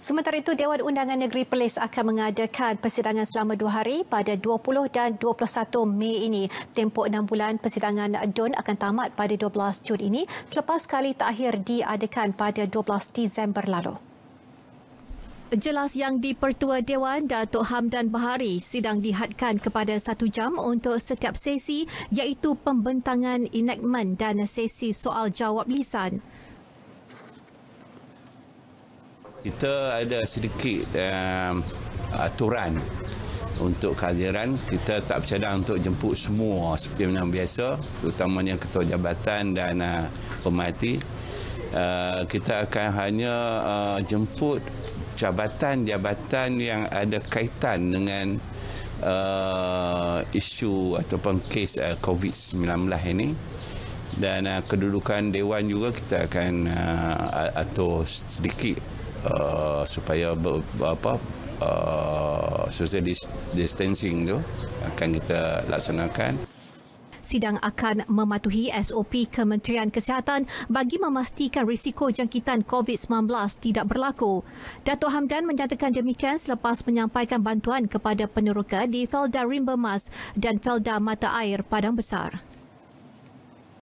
Sementara itu, Dewan Undangan Negeri Perlis akan mengadakan persidangan selama dua hari pada 20 dan 21 Mei ini. Tempoh enam bulan persidangan DUN akan tamat pada 12 Jun ini selepas kali terakhir diadakan pada 12 Disember lalu. Jelas yang dipertua Dewan Datuk Hamdan Bahari sidang dihadkan kepada satu jam untuk setiap sesi iaitu pembentangan enactment dan sesi soal jawab lisan kita ada sedikit um, aturan untuk kehadiran kita tak bercadang untuk jemput semua seperti yang biasa terutamanya ketua jabatan dan uh, pemerhati uh, kita akan hanya uh, jemput jabatan-jabatan yang ada kaitan dengan uh, isu ataupun kes uh, COVID-19 ini dan uh, kedudukan Dewan juga kita akan uh, atur sedikit Uh, supaya ber, apa uh, social distancing tu akan kita laksanakan sidang akan mematuhi SOP Kementerian Kesihatan bagi memastikan risiko jangkitan COVID-19 tidak berlaku. Dato Hamdan menyatakan demikian selepas menyampaikan bantuan kepada peneroka di Felda Rimbemas dan Felda Mata Air Padang Besar.